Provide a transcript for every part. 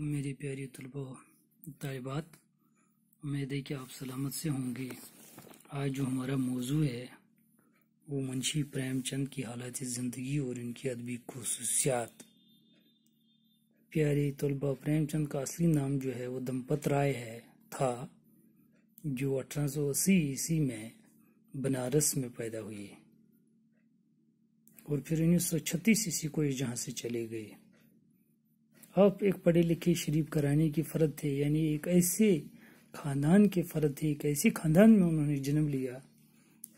मेरी प्यारी तलबा तलबात उम्मीद है कि आप सलामत से होंगे आज जो हमारा मौजू है वो मुंशी प्रेमचंद की हालत ज़िंदगी और इनकी अदबी खसूसियात प्यारी तलबा प्रेमचंद का असली नाम जो है वो दंपत राय है था जो अठारह सौ अस्सी ईस्वी में बनारस में पैदा हुई और फिर उन्नीस सौ छत्तीस ईस्वी को इस जहाँ से चले गए आप एक पढ़े लिखे शरीफ कराने की फ़र्द थे यानी एक ऐसे खानदान के फ़र्द थे एक ऐसे खानदान में उन्होंने जन्म लिया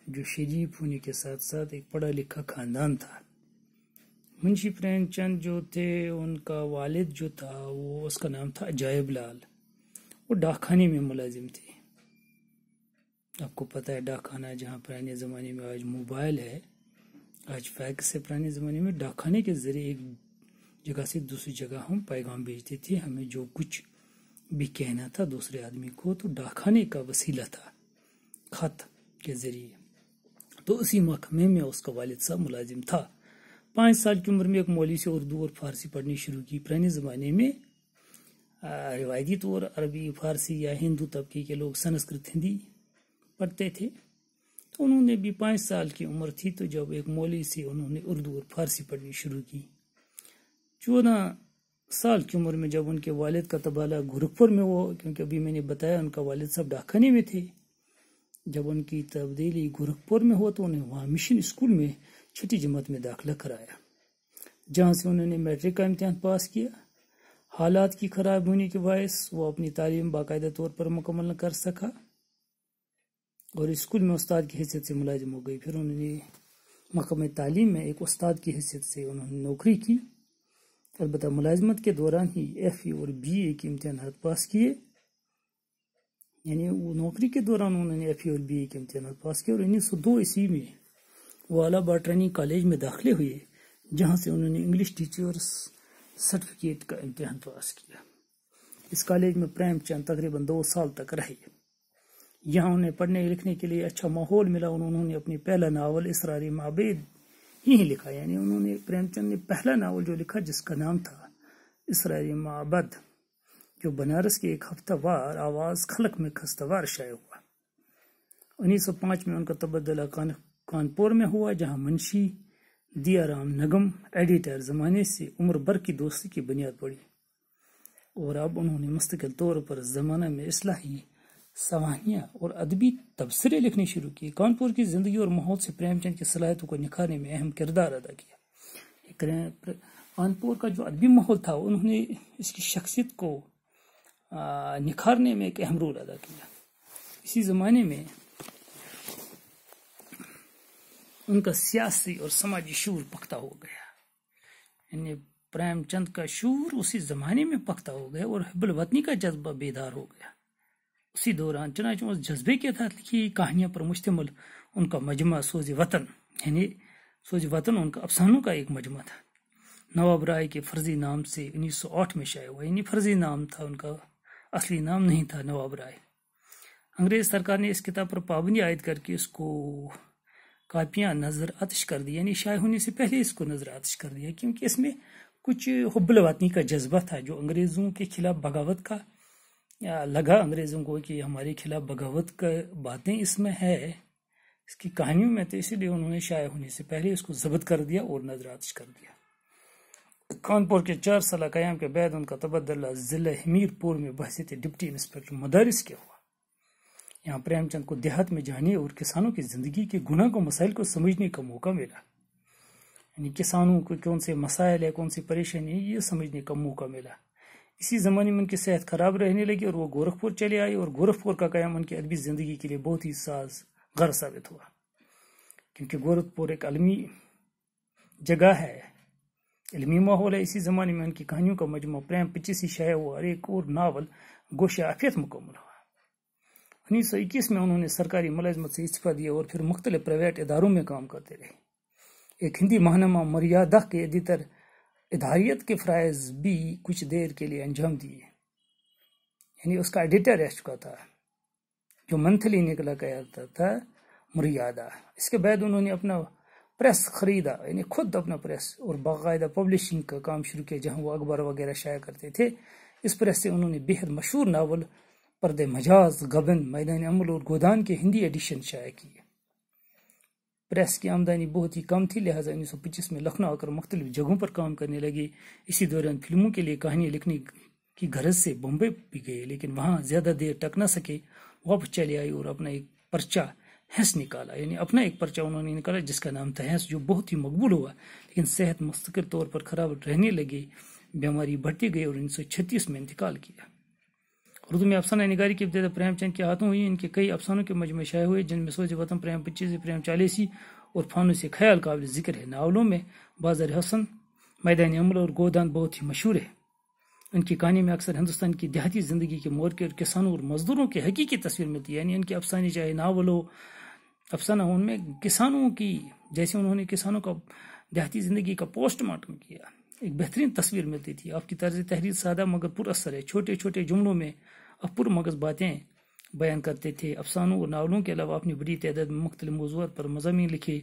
जो शरीफ होने के साथ साथ एक पढ़ा लिखा खानदान था मुंशी प्रेमचंद जो थे उनका वालिद जो था वो उसका नाम था अजायब लाल वो डाकखाने में मुलाजिम थे आपको पता है डाकखाना जहाँ पुराने ज़माने में आज मोबाइल है आज फैक्स से पुराने ज़माने में डाकखाने के ज़रिए एक जगह से दूसरी जगह हम पैगाम भेजते थे हमें जो कुछ भी कहना था दूसरे आदमी को तो डाखाने का वसीला था खत के जरिए तो उसी महकमे में उसका वालिद साहब मुलाजिम था पाँच साल की उम्र में एक मौली से उर्दू और फारसी पढ़नी शुरू की पुराने ज़माने में रिवायती तौर अरबी फारसी या हिंदू तबके के लोग संस्कृत हिंदी पढ़ते थे तो उन्होंने भी पाँच साल की उम्र थी तो जब एक मौली से उन्होंने उर्दू और फारसी पढ़नी शुरू की चौदह साल की उम्र में जब उनके वालिद का तबाला गोरखपुर में हुआ क्योंकि अभी मैंने बताया उनका वालिद साहब डाकखाने में थे जब उनकी तब्दीली गोरखपुर में हुआ तो उन्हें वहाँ मिशन स्कूल में छठी जमात में दाखिला कराया जहाँ से उन्होंने मैट्रिक का इम्तहान पास किया हालात की खराब होने के बायस वो अपनी तालीम बाकायदा तौर पर मुकम्मल न कर सका और स्कूल में उस्ताद की हैसियत से मुलाजिम हो गई फिर उन्होंने मकम तालीम में एक उस्ताद की हैसियत से उन्होंने नौकरी की अलबत् मुलाजमत के दौरान ही एफ ए और बी ए के इम्तहान पास किए यानी वो नौकरी के दौरान उन्होंने एफ ए और बी ए के इम्तहान पास किए और उन्नीस सौ दो ईस्वी में वो आला ट्रेनिंग कॉलेज में दाखिले हुए जहाँ से उन्होंने इंग्लिश टीचर्स सर्टिफिकेट का इम्तहान पास किया इस कॉलेज में प्रेमचंद तकरीबन दो साल तक रहे यहाँ उन्हें पढ़ने लिखने के लिए अच्छा माहौल मिला और उन्होंने अपनी पहला नावल इसरारी माबेद यही लिखा यानी उन्होंने प्रेमचंद ने पहला नावल जो लिखा जिसका नाम था इसराइली माबद जो बनारस के एक हफ्तावार आवाज़ खलक में खस्तवार शाये हुआ 1905 में उनका तबदला कान कानपुर में हुआ जहां मुंशी दियाराम नगम एडिटर ज़माने से उम्र भर की दोस्ती की बुनियाद पड़ी और अब उन्होंने मुस्तकिल तौर पर ज़माना में इसलाही सवाहियाँ और अदबी तबसरे लिखने शुरू किए कानपुर की जिंदगी और माहौल से प्रेमचंद की सलाहतों को निखारने में अहम किरदार अदा किया कानपुर का जो अदबी माहौल था उन्होंने इसकी शख्सियत को निखारने में एक अहम रोल अदा किया इसी ज़माने में उनका सियासी और समाजी शूर पख्ता हो गया यानी प्रेमचंद का शूर उसी ज़माने में पख्ता हो गया और हिबल वतनी का जज्बा बेदार हो गया उसी दौरान चनाच उस जज्बे के तहत लिखी कहानियाँ पर मुश्तमिल उनका मजमा सोज वतन यानी सोज वतन उनका अफसानों का एक मजमा था नवाब राय के फर्जी नाम से उन्नीस सौ आठ में शाये हुआ यानी फर्जी नाम था उनका असली नाम नहीं था नवाब राय अंग्रेज सरकार ने इस किताब पर पाबंदी आयद करके इसको कापियाँ नज़र आतश कर दी यानी शाये होने से पहले इसको नज़र आतश कर दिया क्योंकि इसमें कुछ हब्बल वतनी का जज्बा था जो अंग्रेज़ों के खिलाफ बगावत का लगा अंग्रेज़ों को कि हमारे खिलाफ बगावत का बातें इसमें है इसकी कहानियों में तो इसीलिए उन्होंने शाया होने से पहले इसको जब्त कर दिया और नजरातश कर दिया कानपुर के चार साल क्याम के बाद उनका तबदला जिले हमीरपुर में बहसीत डिप्टी इंस्पेक्टर मदारस के हुआ यहाँ प्रेमचंद को देहात में जाने और किसानों की ज़िंदगी के गुना को मसाइल को समझने का मौका मिला यानी किसानों को कौन से मसाइल है कौन सी परेशानी ये समझने का मौका मिला इसी ज़माने में उनकी सेहत ख़राब रहने लगी और वो गोरखपुर चले आए और गोरखपुर का क़्याम उनकी अदबी ज़िंदगी के लिए बहुत ही साज गर साबित हुआ क्योंकि गोरखपुर एक अलमी जगह है इलमी माहौल है इसी ज़माने में उनकी कहानियों का मजमु प्रेम पच्चीसी शाया हुआ और एक और नावल गोशा आफियत मुकम्मल हुआ उन्नीस सौ इक्कीस में उन्होंने सरकारी मुलाजमत से इस्तीफ़ा दिया और फिर मुख्तलि प्राइवेट इदारों में काम करते रहे एक हिंदी महानमा मर्यादा के एडिटर इधारियत के फ़राइज भी कुछ देर के लिए अंजाम दिए यानी उसका एडिटर रह चुका था जो मंथली निकला कहता था मुरियादा इसके बाद उन्होंने अपना प्रेस खरीदा यानी खुद अपना प्रेस और बाकायदा पब्लिशिंग का काम शुरू किया जहाँ वो अखबार वगैरह शाया करते थे इस प्रेस से उन्होंने बेहद मशहूर नावल पर्दे मजाज गबन मैदान अमल और गोदान के हिंदी एडिशन शाया किए प्रेस की आमदनी बहुत ही कम थी लिहाजा उन्नीस सौ पच्चीस में लखनऊ आकर मुख्तलिफ जगहों पर काम करने लगे इसी दौरान फिल्मों के लिए कहानियाँ लिखने की गरज से बम्बे भी गए लेकिन वहां ज़्यादा देर टक न सके वापस चले आए और अपना एक पर्चा हंस निकाला यानी अपना एक पर्चा उन्होंने निकाला जिसका नाम था हैंस जो बहुत ही मकबूल हुआ लेकिन सेहत मुस्तकिल तौर पर खराब रहने लगी बीमारी बढ़ती गई और उन्नीस में इंतकाल किया उर्दू में अफसाना निगारी की इब्तदा प्रेमचंद के हाथों हुई इनके कई अफसानों के मजमे शाये हुए जिनमें सोज वतन प्रेम पच्चीस प्रेम चालीसी और से ख्याल काबिल जिक्र है नावलों में बाजर हसन मैदान अमल और गोदान बहुत ही मशहूर है उनकी कहानी में अक्सर हिंदुस्तान की देहाती ज़िंदगी के मोर के और किसानों और मजदूरों की हकीकी तस्वीर मिलती है यानी उनके अफसाने चाहे नावल हो अफसाना हो उनमें किसानों की जैसे उन्होंने किसानों का देहाती ज़िंदगी का पोस्टमार्टम किया एक बेहतरीन तस्वीर मिलती थी आपकी तर्ज तहरीर सादा मगर पुर असर है छोटे छोटे जुमलों में आप मगज़ बातें बयान करते थे अफसानों और नावलों के अलावा आपने बड़ी तदाद में मुख्तलि मौजूद पर मजामी लिखे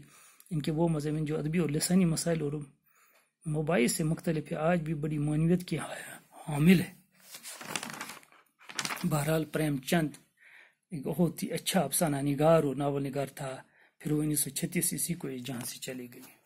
इनके वो मजामी जो अदबी और लसानी मसाइल और मोबाइल से मुख्तलिफ है आज भी बड़ी मानवियत की हामिल है बहरहाल प्रेमचंद एक बहुत ही अच्छा अफसाना निगार और नावल निगार था फिर वो उन्नीस सौ छत्तीस ईस्वी को इस जहाँ से चली गई